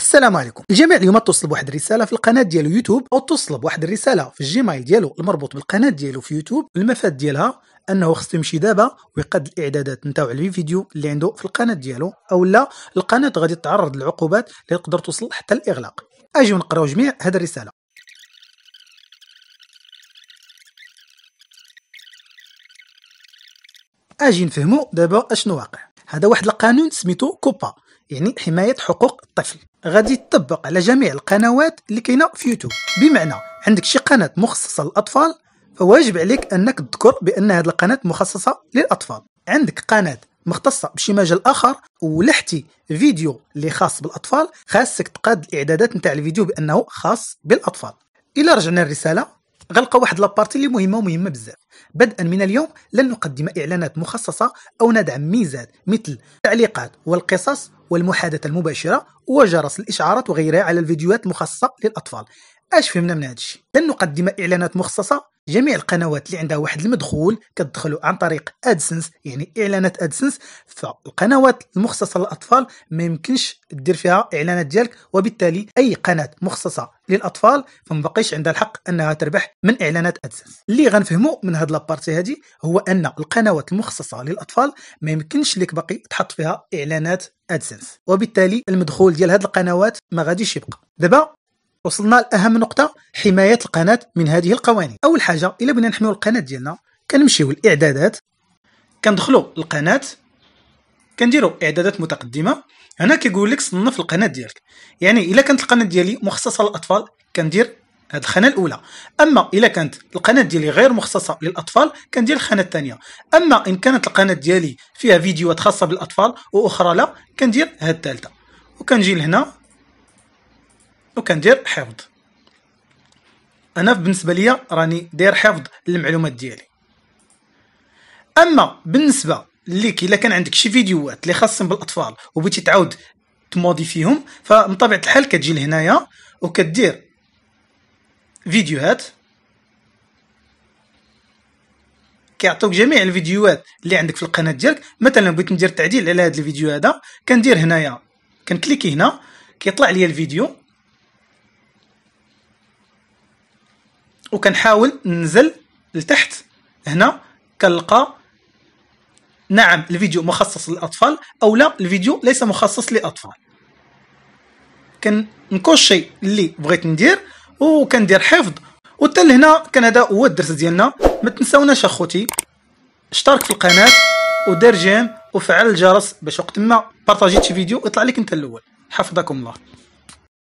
السلام عليكم الجميع اليوم اتصل بواحد الرساله في القناه ديالو يوتيوب او اتصل بواحد الرساله في الجيميل ديالو المربوط بالقناه ديالو في يوتيوب المفاد ديالها انه خصو يمشي دابا ويقاد الاعدادات نتاعو على الفيديو اللي عنده في القناه ديالو اولا القناه غادي تتعرض للعقوبات اللي تقدر توصل حتى الاغلاق اجيو نقراو جميع هذه الرساله اجي نفهموا دابا اشنو واقع هذا واحد القانون سميتو كوبا يعني حمايه حقوق الطفل غادي يطبق على جميع القنوات اللي كاينه في يوتيوب بمعنى عندك شي قناه مخصصه للاطفال فواجب عليك انك تذكر بان هذه القناه مخصصه للاطفال عندك قناه مختصه بشي مجال اخر ولحتي فيديو اللي خاص بالاطفال خاصك تقاد الاعدادات نتاع الفيديو بانه خاص بالاطفال الى رجعنا الرساله غلق واحد لابارتي اللي مهمه ومهمه بزاف بدءا من اليوم لن نقدم اعلانات مخصصه او ندعم ميزات مثل التعليقات والقصص والمحادثه المباشره وجرس الاشعارات وغيرها على الفيديوهات المخصصه للاطفال اش فهمنا من هذا الشيء لن نقدم اعلانات مخصصه جميع القنوات اللي عندها واحد المدخول كتدخلوا عن طريق ادسنس يعني اعلانات ادسنس فالقنوات المخصصه للاطفال ما يمكنش دير فيها اعلانات ديالك وبالتالي اي قناه مخصصه للاطفال فما بقيش عندها الحق انها تربح من اعلانات ادسنس اللي غنفهمو من هاد لابارتي هادي هو ان القنوات المخصصه للاطفال ما يمكنش لك باقي تحط فيها اعلانات ادسنس وبالتالي المدخول ديال هاد القنوات ما غاديش يبقى دابا وصلنا لاهم نقطه حمايه القناه من هذه القوانين اول حاجه الا بغينا نحميو القناه ديالنا كنمشيو الاعدادات كندخلو القناه كنديرو اعدادات متقدمه هنا كيقول لك صنف القناه ديالك يعني الا كانت القناه ديالي مخصصه للاطفال كندير هاد الخانه الاولى اما الا كانت القناه ديالي غير مخصصه للاطفال كندير الخانه الثانيه اما ان كانت القناه ديالي فيها فيديوهات خاصه بالاطفال واخرى لا كندير هاد الثالثه وكنجي لهنا وكندير حفظ انا بالنسبه ليا راني داير حفظ للمعلومات ديالي اما بالنسبه ليك الا كان عندك شي فيديوهات اللي خاصين بالاطفال وبغيتي تعاود فيهم فمن طبيعه الحال كتجي لهنايا وكدير فيديوهات كيعطوك جميع الفيديوهات اللي عندك في القناه ديالك مثلا بغيت ندير تعديل على هذا الفيديو هذا كندير هنايا كنكليكي هنا كيطلع لي الفيديو وكنحاول ننزل لتحت هنا كنلقى نعم الفيديو مخصص للاطفال او لا الفيديو ليس مخصص للاطفال كنكوشي اللي بغيت ندير وكندير حفظ وحتى لهنا كان هذا هو الدرس ديالنا ما تنساوناش اخوتي اشترك في القناه ودير جيم وفعل الجرس باش وقت ما بارطاجيت شي فيديو يطلع لك انت الاول حفظكم الله